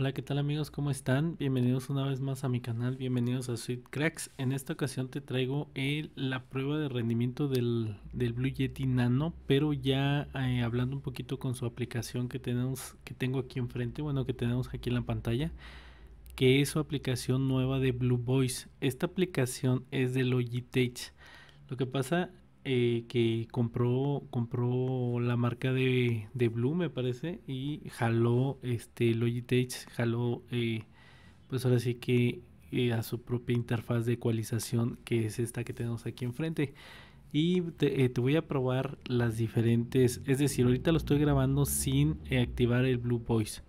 Hola, ¿qué tal amigos? ¿Cómo están? Bienvenidos una vez más a mi canal, bienvenidos a Sweet Cracks. En esta ocasión te traigo la prueba de rendimiento del, del, Blue Yeti Nano, pero ya eh, hablando un poquito con su aplicación que, tenemos, que tengo aquí enfrente, bueno, que tenemos aquí en la pantalla, que es su aplicación nueva de Blue boys Esta aplicación es de Logitech. Lo que pasa eh, que compró, compró la marca de, Blue, me parece, y jaló este Logitech, jaló eh, pues ahora sí que eh, a su propia interfaz de ecualización, que es esta que tenemos aquí enfrente. Y te, te voy a probar las diferentes, es decir, ahorita lo estoy grabando sin activar el Blue Voice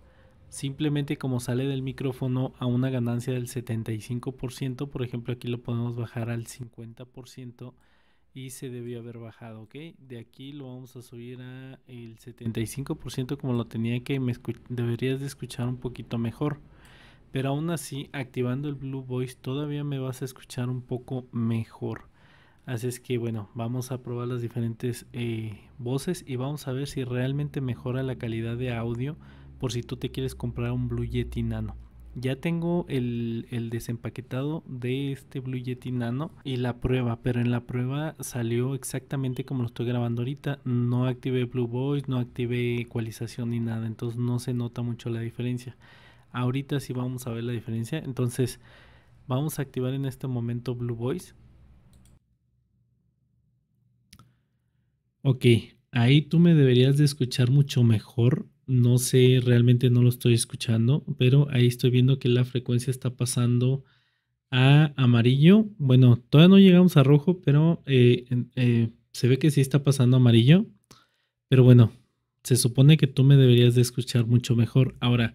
simplemente como sale del micrófono a una ganancia del 75%, por ejemplo aquí lo podemos bajar al 50% y se debió haber bajado, ¿ok? De aquí lo vamos a subir a el 75% como lo tenía que deberías de escuchar un poquito mejor. Pero aún así, activando el Blue Voice todavía me vas a escuchar un poco mejor. Así es que bueno, vamos a probar las diferentes eh, voces y vamos a ver si realmente mejora la calidad de audio por si tú te quieres comprar un Blue Yeti Nano. Ya tengo el, desempaquetado de este Blue Yeti Nano y la prueba, pero en la prueba salió exactamente como lo estoy grabando ahorita. No activé Blue Voice, no activé ecualización ni nada, entonces no se nota mucho la diferencia. Ahorita sí vamos a ver la diferencia, entonces vamos a activar en este momento Blue Voice. Ok, ahí tú me deberías de escuchar mucho mejor no sé, realmente no lo estoy escuchando, pero ahí estoy viendo que la frecuencia está pasando a amarillo. Bueno, todavía no llegamos a rojo, pero eh, eh, se ve que sí está pasando amarillo. Pero bueno, se supone que tú me deberías de escuchar mucho mejor. Ahora,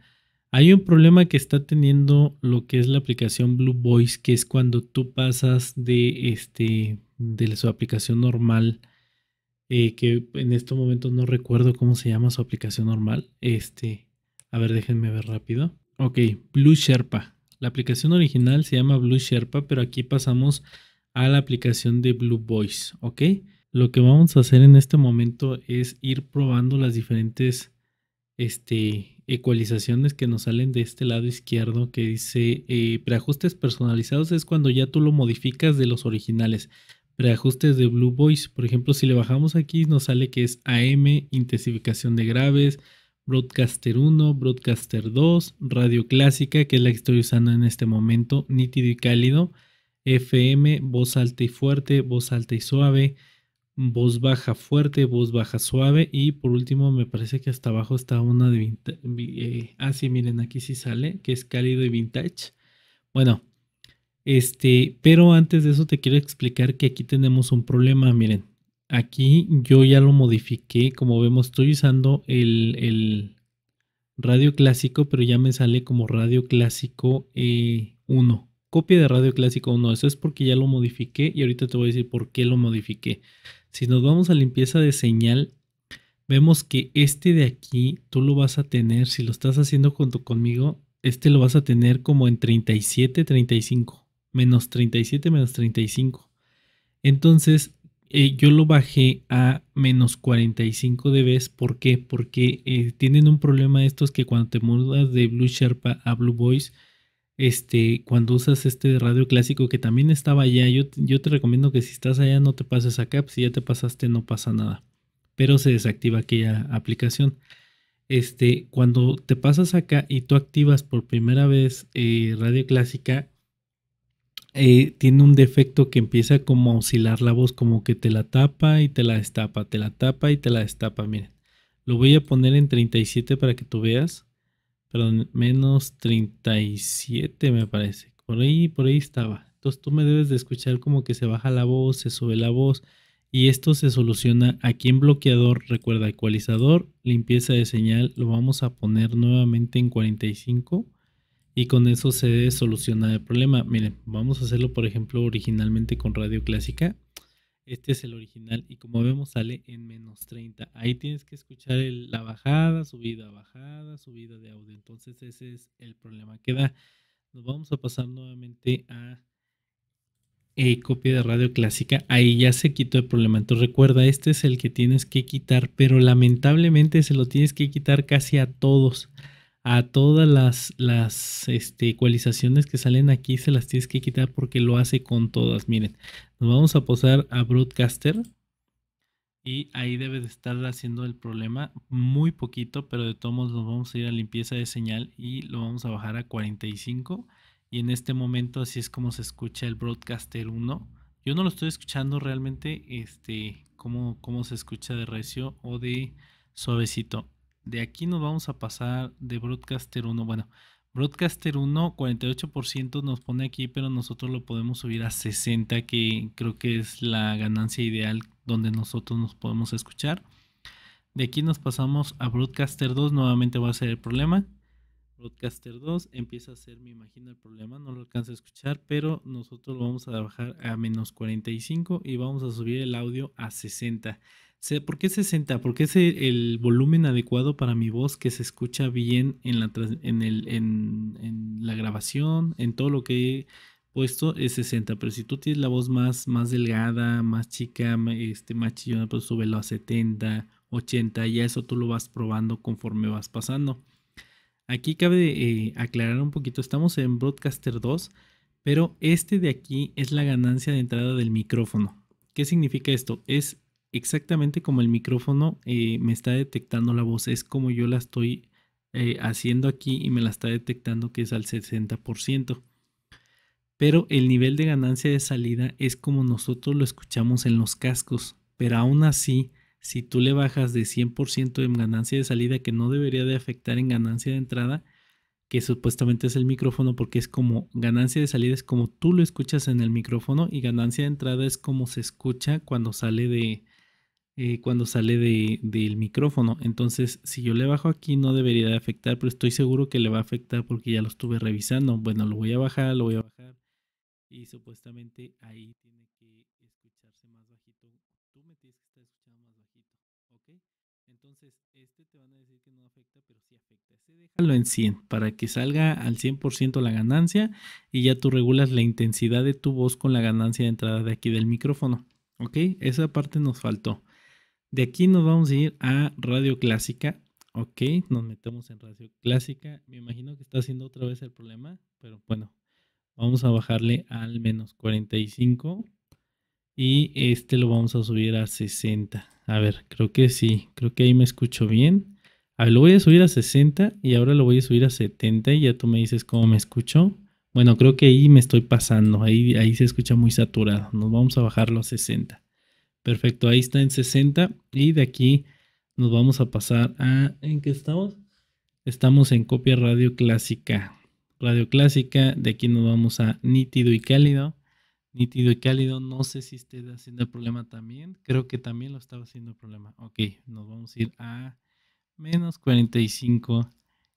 hay un problema que está teniendo lo que es la aplicación Blue Voice, que es cuando tú pasas de, este, de su aplicación normal eh, que en este momento no recuerdo cómo se llama su aplicación normal. Este, a ver, déjenme ver rápido. Ok, Blue Sherpa. La aplicación original se llama Blue Sherpa, pero aquí pasamos a la aplicación de Blue Voice, ¿ok? Lo que vamos a hacer en este momento es ir probando las diferentes este, ecualizaciones que nos salen de este lado izquierdo que dice eh, preajustes personalizados es cuando ya tú lo modificas de los originales reajustes de Blue Voice. Por ejemplo, si le bajamos aquí, nos sale que es AM, intensificación de graves, Broadcaster 1, Broadcaster 2, Radio Clásica, que es la que estoy usando en este momento, nítido y cálido, FM, voz alta y fuerte, voz alta y suave, voz baja fuerte, voz baja suave y por último me parece que hasta abajo está una de... vintage. Eh, ah, sí, miren, aquí sí sale, que es cálido y vintage. Bueno, este, pero antes de eso te quiero explicar que aquí tenemos un problema, miren. Aquí yo ya lo modifiqué, como vemos estoy usando el, radio clásico, pero ya me sale como radio clásico 1. Eh, Copia de radio clásico 1, eso es porque ya lo modifiqué y ahorita te voy a decir por qué lo modifiqué. Si nos vamos a limpieza de señal, vemos que este de aquí tú lo vas a tener, si lo estás haciendo junto conmigo, este lo vas a tener como en 37, 35 menos 37, menos 35. Entonces eh, yo lo bajé a menos 45 vez ¿Por qué? Porque eh, tienen un problema estos que cuando te mudas de Blue Sherpa a Blue Voice, este, cuando usas este radio clásico que también estaba allá, yo, yo te recomiendo que si estás allá no te pases acá, pues, si ya te pasaste no pasa nada, pero se desactiva aquella aplicación. Este, cuando te pasas acá y tú activas por primera vez eh, radio clásica, eh, tiene un defecto que empieza como a oscilar la voz, como que te la tapa y te la destapa, te la tapa y te la destapa. Miren, lo voy a poner en 37 para que tú veas. Perdón, menos 37 me parece. Por ahí, por ahí estaba. Entonces tú me debes de escuchar como que se baja la voz, se sube la voz. Y esto se soluciona aquí en bloqueador, recuerda, ecualizador, limpieza de señal, lo vamos a poner nuevamente en 45 y con eso se soluciona el problema. Miren, vamos a hacerlo por ejemplo originalmente con radio clásica. Este es el original y como vemos sale en menos 30. Ahí tienes que escuchar la bajada, subida, bajada, subida de audio. Entonces ese es el problema que da. Nos vamos a pasar nuevamente a eh, copia de radio clásica. Ahí ya se quitó el problema. Entonces recuerda, este es el que tienes que quitar, pero lamentablemente se lo tienes que quitar casi a todos a todas las, este, ecualizaciones que salen aquí se las tienes que quitar porque lo hace con todas. Miren, nos vamos a posar a Broadcaster y ahí debe de estar haciendo el problema muy poquito, pero de todos modos nos vamos a ir a limpieza de señal y lo vamos a bajar a 45. Y en este momento así es como se escucha el Broadcaster 1. Yo no lo estoy escuchando realmente este, cómo, cómo se escucha de recio o de suavecito. De aquí nos vamos a pasar de Broadcaster 1. Bueno, Broadcaster 1, 48% nos pone aquí, pero nosotros lo podemos subir a 60, que creo que es la ganancia ideal donde nosotros nos podemos escuchar. De aquí nos pasamos a Broadcaster 2, nuevamente va a ser el problema. Broadcaster 2 empieza a ser, me imagino, el problema, no lo alcanza a escuchar, pero nosotros lo vamos a bajar a menos 45 y vamos a subir el audio a 60. ¿por qué 60? Porque es el, volumen adecuado para mi voz que se escucha bien en la, grabación, en todo lo que he puesto es 60. Pero si tú tienes la voz más, más delgada, más chica, este, más chillona, pues súbelo a 70, 80. Ya eso tú lo vas probando conforme vas pasando. Aquí cabe eh, aclarar un poquito, estamos en Broadcaster 2, pero este de aquí es la ganancia de entrada del micrófono. ¿Qué significa esto? Es exactamente como el micrófono eh, me está detectando la voz, es como yo la estoy eh, haciendo aquí y me la está detectando que es al 60%. Pero el nivel de ganancia de salida es como nosotros lo escuchamos en los cascos, pero aún así, si tú le bajas de 100% en ganancia de salida, que no debería de afectar en ganancia de entrada, que supuestamente es el micrófono porque es como ganancia de salida es como tú lo escuchas en el micrófono y ganancia de entrada es como se escucha cuando sale de, eh, cuando sale del micrófono. Entonces, si yo le bajo aquí no debería de afectar, pero estoy seguro que le va a afectar porque ya lo estuve revisando. Bueno, lo voy a bajar, lo voy a bajar. Y supuestamente ahí tiene que escucharse más bajito. Tú me tienes que más bajito. ¿Ok? Entonces, este te van a decir que no afecta, pero sí afecta. Se déjalo en 100 para que salga al 100% la ganancia y ya tú regulas la intensidad de tu voz con la ganancia de entrada de aquí del micrófono. ¿Ok? Esa parte nos faltó. De aquí nos vamos a ir a Radio Clásica. Ok, nos metemos en Radio Clásica. Me imagino que está haciendo otra vez el problema, pero bueno, vamos a bajarle al menos 45 y este lo vamos a subir a 60. A ver, creo que sí, creo que ahí me escucho bien. A lo voy a subir a 60 y ahora lo voy a subir a 70 y ya tú me dices cómo me escucho. Bueno, creo que ahí me estoy pasando, ahí, ahí se escucha muy saturado. Nos vamos a bajarlo a 60. Perfecto, ahí está en 60 y de aquí nos vamos a pasar a... ¿En qué estamos? Estamos en copia radio clásica. Radio clásica, de aquí nos vamos a nítido y cálido. Nítido y cálido, no sé si esté haciendo el problema también. Creo que también lo estaba haciendo el problema. Ok, nos vamos a ir a menos 45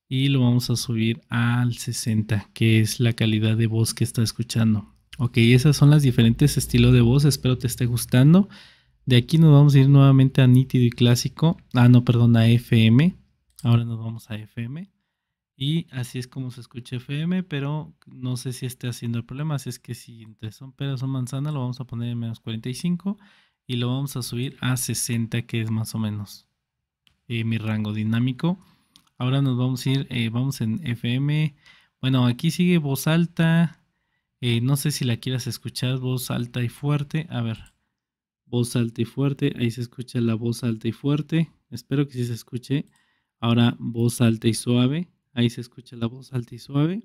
y lo vamos a subir al 60, que es la calidad de voz que está escuchando. Ok, esas son las diferentes estilos de voz. Espero te esté gustando. De aquí nos vamos a ir nuevamente a nítido y clásico. Ah, no, perdón, a FM. Ahora nos vamos a FM. Y así es como se escucha FM, pero no sé si esté haciendo el problema. Así es que si entre son peras o manzanas lo vamos a poner en menos 45 y lo vamos a subir a 60, que es más o menos eh, mi rango dinámico. Ahora nos vamos a ir, eh, vamos en FM. Bueno, aquí sigue voz alta. Eh, no sé si la quieras escuchar, voz alta y fuerte. A ver voz alta y fuerte. Ahí se escucha la voz alta y fuerte. Espero que sí se escuche. Ahora voz alta y suave. Ahí se escucha la voz alta y suave.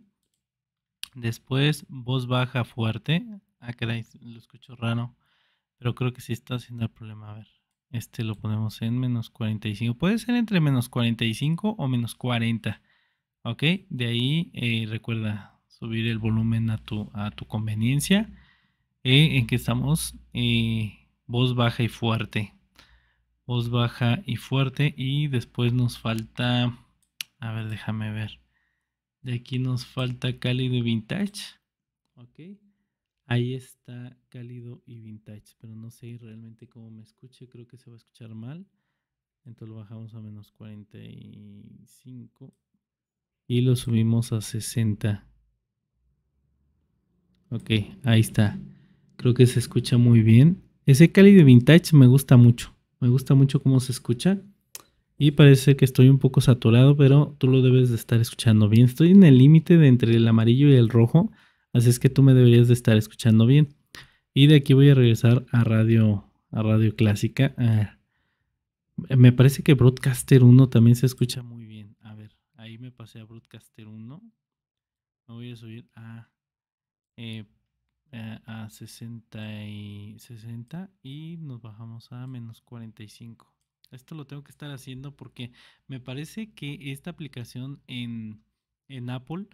Después voz baja fuerte. Ah, caray, lo escucho raro. Pero creo que sí está haciendo el problema. A ver, este lo ponemos en menos 45. Puede ser entre menos 45 o menos 40. Ok, de ahí eh, recuerda subir el volumen a tu, a tu conveniencia. Eh, en que estamos eh, voz baja y fuerte. Voz baja y fuerte. Y después nos falta... A ver, déjame ver. De aquí nos falta cálido y vintage. Ok. Ahí está cálido y vintage. Pero no sé realmente cómo me escuche. Creo que se va a escuchar mal. Entonces lo bajamos a menos 45. Y lo subimos a 60. Ok, ahí está. Creo que se escucha muy bien. Ese Cali de vintage me gusta mucho. Me gusta mucho cómo se escucha. Y parece que estoy un poco saturado, pero tú lo debes de estar escuchando bien. Estoy en el límite de entre el amarillo y el rojo, así es que tú me deberías de estar escuchando bien. Y de aquí voy a regresar a radio, a radio clásica. Ah, me parece que Broadcaster 1 también se escucha muy bien. A ver, ahí me pasé a Broadcaster 1. Me voy a subir a eh, eh, a 60 y, 60 y nos bajamos a menos 45. Esto lo tengo que estar haciendo porque me parece que esta aplicación en, en Apple,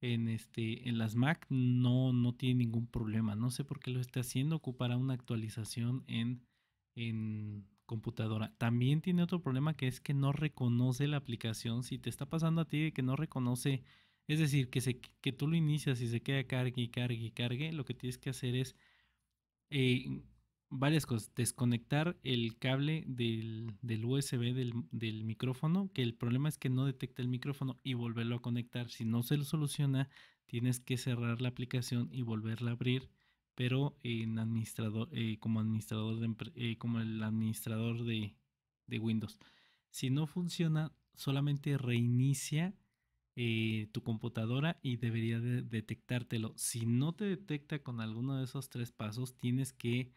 en, este, en las Mac, no, no tiene ningún problema. No sé por qué lo está haciendo. Ocupará una actualización en, en computadora. También tiene otro problema que es que no reconoce la aplicación. Si te está pasando a ti que no reconoce es decir, que, que tú lo inicias y se queda cargue y cargue y cargue, lo que tienes que hacer es eh, varias cosas. Desconectar el cable del, USB del, micrófono, que el problema es que no detecta el micrófono y volverlo a conectar. Si no se lo soluciona, tienes que cerrar la aplicación y volverla a abrir. Pero en administrador, eh, como administrador eh, como el administrador de, de Windows. Si no funciona, solamente reinicia tu computadora y debería detectártelo. Si no te detecta con alguno de esos tres pasos, tienes que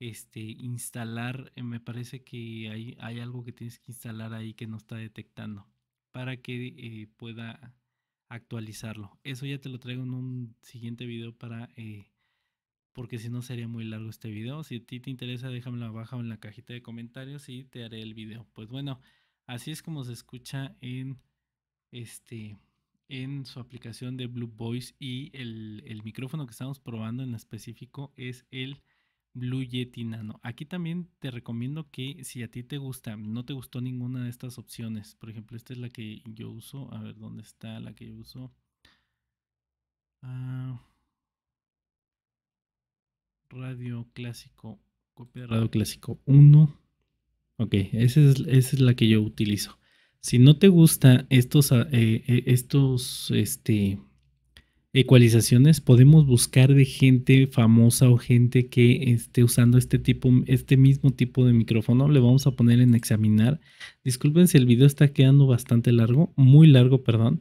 este, instalar, eh, me parece que hay, hay algo que tienes que instalar ahí que no está detectando para que eh, pueda actualizarlo. Eso ya te lo traigo en un siguiente video para... Eh, porque si no sería muy largo este video. Si a ti te interesa, déjamelo abajo en la cajita de comentarios y te haré el video. Pues bueno, así es como se escucha en este, en su aplicación de Blue Voice y el, micrófono que estamos probando en específico es el Blue Yeti Nano. Aquí también te recomiendo que si a ti te gusta, no te gustó ninguna de estas opciones, por ejemplo, esta es la que yo uso, a ver dónde está la que yo uso. Ah, radio clásico, copia de radio clásico 1. Ok, esa es la que yo utilizo. Si no te gusta estos, ah, eh, eh, estos este, ecualizaciones, podemos buscar de gente famosa o gente que esté usando este tipo, este mismo tipo de micrófono. Le vamos a poner en examinar. Disculpen si el video está quedando bastante largo, muy largo, perdón.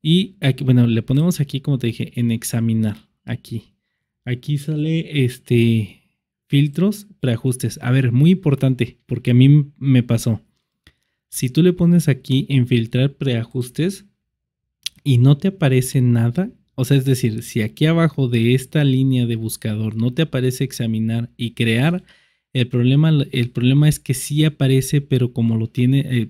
Y aquí, bueno, le ponemos aquí, como te dije, en examinar. Aquí. Aquí sale este filtros, preajustes. A ver, muy importante, porque a mí me pasó. Si tú le pones aquí en filtrar preajustes y no te aparece nada, o sea, es decir, si aquí abajo de esta línea de buscador no te aparece examinar y crear, el problema, el problema es que sí aparece, pero como lo tiene, eh,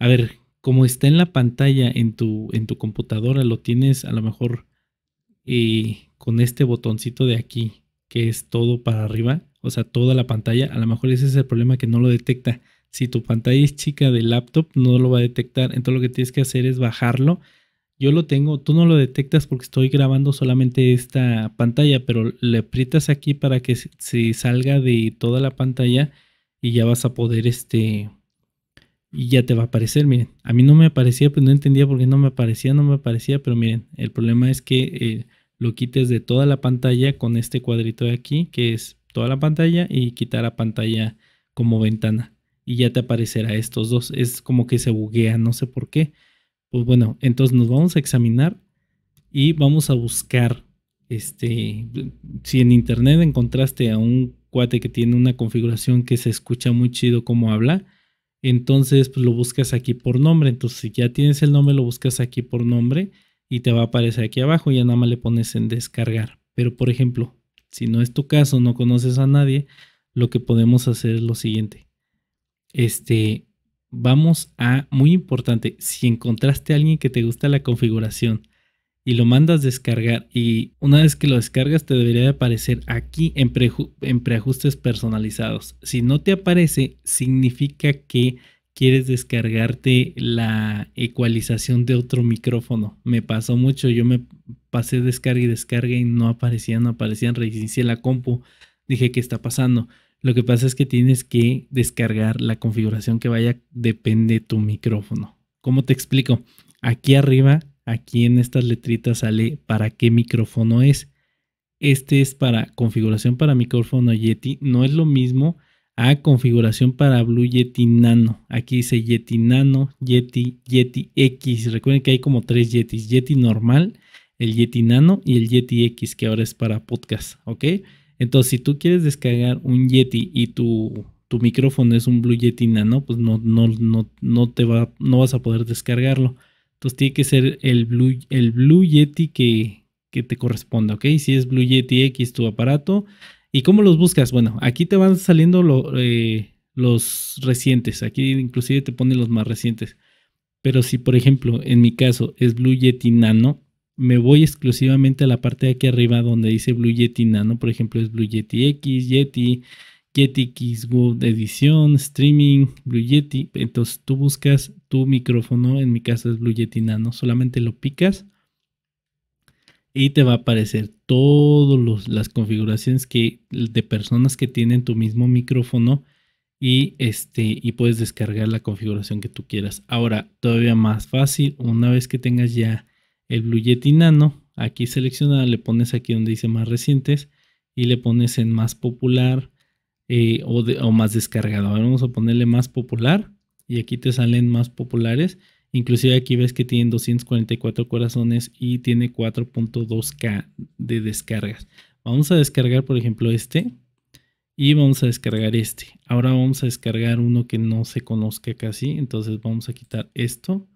a ver, como está en la pantalla en tu, en tu computadora, lo tienes a lo mejor eh, con este botoncito de aquí, que es todo para arriba, o sea, toda la pantalla, a lo mejor ese es el problema que no lo detecta. Si tu pantalla es chica de laptop, no lo va a detectar. Entonces lo que tienes que hacer es bajarlo. Yo lo tengo, tú no lo detectas porque estoy grabando solamente esta pantalla, pero le aprietas aquí para que se salga de toda la pantalla y ya vas a poder este y ya te va a aparecer, miren. A mí no me aparecía, pues no entendía por qué no me aparecía, no me aparecía, pero miren, el problema es que eh, lo quites de toda la pantalla con este cuadrito de aquí, que es toda la pantalla y quitar la pantalla como ventana y ya te aparecerá estos dos. Es como que se buguea, no sé por qué. Pues bueno, entonces nos vamos a examinar y vamos a buscar. Este, si en internet encontraste a un cuate que tiene una configuración que se escucha muy chido como habla, entonces pues, lo buscas aquí por nombre. Entonces, si ya tienes el nombre, lo buscas aquí por nombre y te va a aparecer aquí abajo. Ya nada más le pones en descargar. Pero, por ejemplo, si no es tu caso, no conoces a nadie, lo que podemos hacer es lo siguiente este, vamos a, muy importante, si encontraste a alguien que te gusta la configuración y lo mandas descargar y una vez que lo descargas te debería de aparecer aquí en, preajustes personalizados. Si no te aparece, significa que quieres descargarte la ecualización de otro micrófono. Me pasó mucho, yo me pasé descarga y descarga y no aparecía, no aparecía, reinicié la compu, dije, ¿qué está pasando? Lo que pasa es que tienes que descargar la configuración que vaya, depende tu micrófono. ¿Cómo te explico? Aquí arriba, aquí en estas letritas sale para qué micrófono es. Este es para configuración para micrófono Yeti. No es lo mismo a configuración para Blue Yeti Nano. Aquí dice Yeti Nano, Yeti, Yeti X. Recuerden que hay como tres Yetis. Yeti normal, el Yeti Nano y el Yeti X, que ahora es para podcast. ¿Ok? Entonces, si tú quieres descargar un Yeti y tu, micrófono es un Blue Yeti Nano, pues no, no, no, no, te va, no vas a poder descargarlo. Entonces tiene que ser el Blue, el Blue Yeti que, que te corresponda, ¿ok? Si es Blue Yeti X tu aparato. ¿Y cómo los buscas? Bueno, aquí te van saliendo eh, los recientes. Aquí inclusive te ponen los más recientes. Pero si, por ejemplo, en mi caso es Blue Yeti Nano, me voy exclusivamente a la parte de aquí arriba donde dice Blue Yeti Nano, por ejemplo, es Blue Yeti X, Yeti, Yeti X Edición, Streaming, Blue Yeti. Entonces tú buscas tu micrófono, en mi caso es Blue Yeti Nano, solamente lo picas y te va a aparecer todas las configuraciones que, de personas que tienen tu mismo micrófono y este y puedes descargar la configuración que tú quieras. Ahora, todavía más fácil, una vez que tengas ya el Blue Yeti Nano, aquí seleccionado, le pones aquí donde dice más recientes y le pones en más popular eh, o, o, más descargado. Ahora vamos a ponerle más popular y aquí te salen más populares. Inclusive aquí ves que tienen 244 corazones y tiene 4.2K de descargas. Vamos a descargar, por ejemplo, este. Y vamos a descargar este. Ahora vamos a descargar uno que no se conozca casi. Entonces vamos a quitar esto.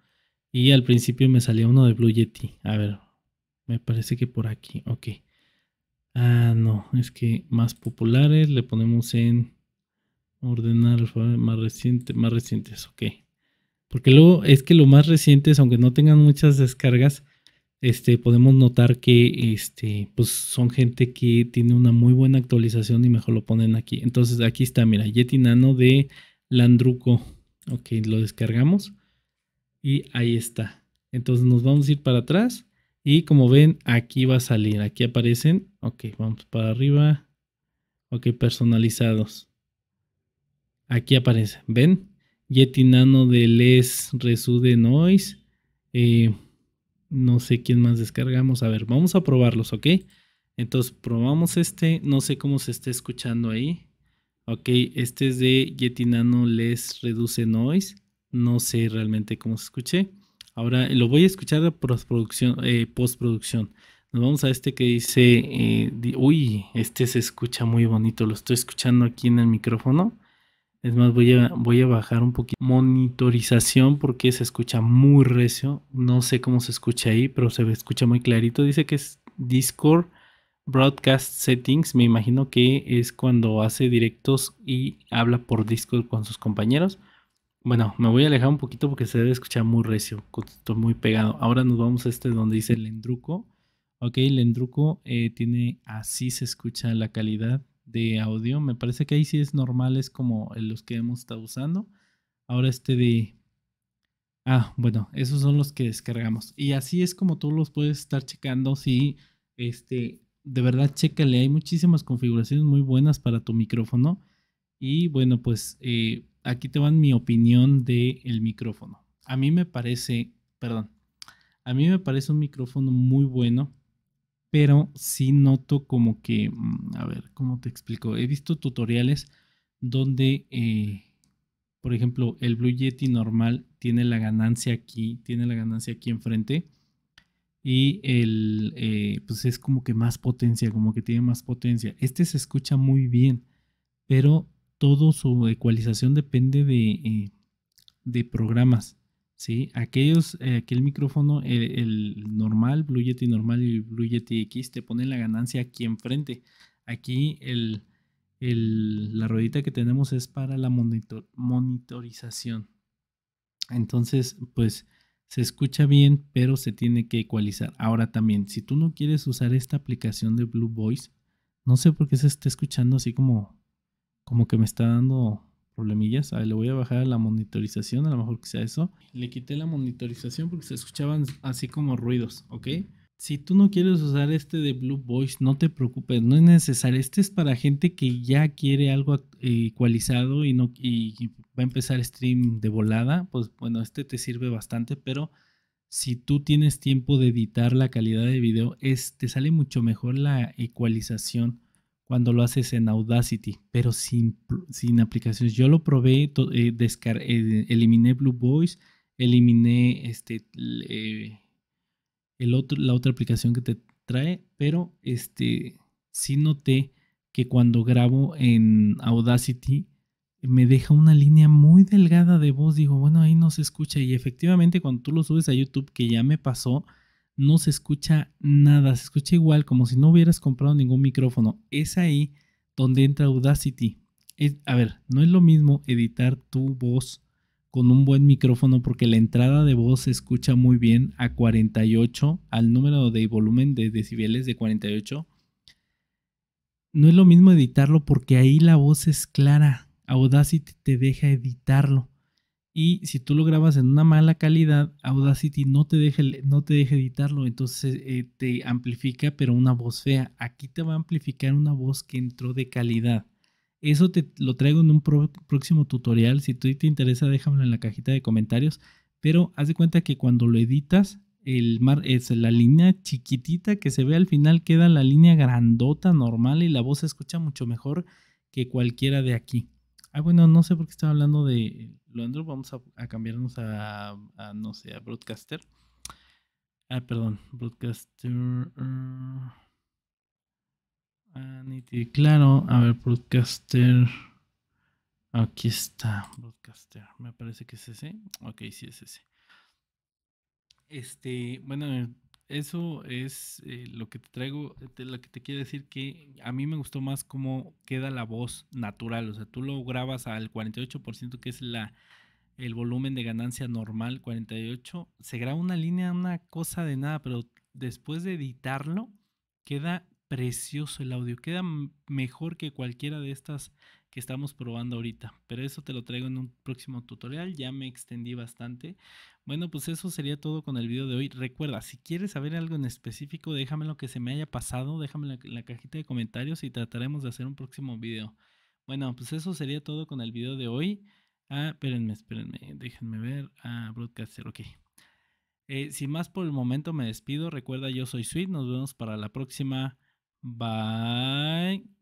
Y al principio me salía uno de Blue Yeti. A ver, me parece que por aquí, ok. Ah, no, es que más populares le ponemos en ordenar más reciente, más recientes, ok. Porque luego es que lo más recientes, aunque no tengan muchas descargas, este, podemos notar que este, pues son gente que tiene una muy buena actualización y mejor lo ponen aquí. Entonces aquí está, mira, Yeti Nano de Landruco. Ok, lo descargamos. Y ahí está. Entonces nos vamos a ir para atrás. Y como ven, aquí va a salir. Aquí aparecen. Ok, vamos para arriba. Ok, personalizados. Aquí aparece. ¿Ven? Yeti Nano de Les Resude Noise. Eh, no sé quién más descargamos. A ver, vamos a probarlos, ¿ok? Entonces probamos este. No sé cómo se está escuchando ahí. Ok, este es de Yeti Nano Les Reduce Noise. No sé realmente cómo se escuché. Ahora lo voy a escuchar de postproducción. Eh, postproducción. Nos vamos a este que dice, eh, uy, este se escucha muy bonito. Lo estoy escuchando aquí en el micrófono. Es más, voy a, voy a bajar un poquito. Monitorización porque se escucha muy recio. No sé cómo se escucha ahí, pero se escucha muy clarito. Dice que es Discord Broadcast Settings. Me imagino que es cuando hace directos y habla por Discord con sus compañeros. Bueno, me voy a alejar un poquito porque se debe escuchar muy recio, muy pegado. Ahora nos vamos a este donde dice Lendruco. Ok, Lendruco eh, tiene, así se escucha la calidad de audio. Me parece que ahí sí es normal, es como los que hemos estado usando. Ahora este de... Ah, bueno, esos son los que descargamos. Y así es como tú los puedes estar checando. Si, este, de verdad, chécale. Hay muchísimas configuraciones muy buenas para tu micrófono. Y bueno, pues... Eh, aquí te van mi opinión del micrófono. A mí me parece, perdón, a mí me parece un micrófono muy bueno, pero sí noto como que, mm, a ver, ¿cómo te explico? He visto tutoriales donde, eh, por ejemplo, el Blue Yeti normal tiene la ganancia aquí, tiene la ganancia aquí enfrente. Y el, eh, pues es como que más potencia, como que tiene más potencia. Este se escucha muy bien, pero todo su ecualización depende de, eh, programas. ¿sí? Aquellos, eh, aquel micrófono, el, eh, el, normal, Blue Yeti normal y Blue Yeti X, te ponen la ganancia aquí enfrente. Aquí el, la ruedita que tenemos es para la monitor, monitorización. Entonces, pues se escucha bien, pero se tiene que ecualizar. Ahora también, si tú no quieres usar esta aplicación de Blue Voice, no sé por qué se está escuchando así como como que me está dando problemillas. A ah, ver, le voy a bajar la monitorización, a lo mejor que sea eso. Le quité la monitorización porque se escuchaban así como ruidos, ¿ok? Si tú no quieres usar este de Blue Voice, no te preocupes, no es necesario. Este es para gente que ya quiere algo eh, ecualizado y, no, y va a empezar stream de volada. Pues bueno, este te sirve bastante, pero si tú tienes tiempo de editar la calidad de video, te sale mucho mejor la ecualización cuando lo haces en Audacity, pero sin, sin aplicaciones. Yo lo probé, eh, eh, eliminé Blue Voice, eliminé este, eh, el otro, la otra aplicación que te trae, pero este, sí noté que cuando grabo en Audacity me deja una línea muy delgada de voz. Digo, bueno, ahí no se escucha. Y efectivamente cuando tú lo subes a YouTube, que ya me pasó, no se escucha nada, se escucha igual como si no hubieras comprado ningún micrófono. Es ahí donde entra Audacity. a ver, no es lo mismo editar tu voz con un buen micrófono porque la entrada de voz se escucha muy bien a 48, al número de volumen de decibeles de 48. No es lo mismo editarlo porque ahí la voz es clara. Audacity te deja editarlo. Y si tú lo grabas en una mala calidad, Audacity no te deja, no te editarlo, entonces eh, te amplifica, pero una voz fea. Aquí te va a amplificar una voz que entró de calidad. Eso te lo traigo en un próximo tutorial. Si tú te interesa, déjamelo en la cajita de comentarios. Pero haz de cuenta que cuando lo editas, el mar, es la línea chiquitita que se ve al final queda la línea grandota normal y la voz se escucha mucho mejor que cualquiera de aquí. Ah, bueno, no sé por qué estaba hablando de Andrew, vamos a, cambiarnos a, no sé, a Broadcaster. Ah, perdón, Broadcaster. Ah, ah, claro, a ver, Broadcaster. Aquí está, Broadcaster. Me parece que es ese. Ok, sí es ese. Este, bueno, eso es eh, lo que te traigo, eh, lo que te quiero decir que a mí me gustó más cómo queda la voz natural. O sea, tú lo grabas al 48%, que es la, el volumen de ganancia normal, 48. Se graba una línea, una cosa de nada, pero después de editarlo, queda precioso el audio. Queda mejor que cualquiera de estas que estamos probando ahorita. Pero eso te lo traigo en un próximo tutorial. Ya me extendí bastante. Bueno, pues eso sería todo con el video de hoy. Recuerda, si quieres saber algo en específico, déjame lo que se me haya pasado, déjame la, cajita de comentarios y trataremos de hacer un próximo video. Bueno, pues eso sería todo con el video de hoy. Ah, espérenme, espérenme, déjenme ver. Ah, broadcaster, ok. Eh, sin más por el momento me despido. Recuerda, yo soy Sweet. Nos vemos para la próxima. Bye.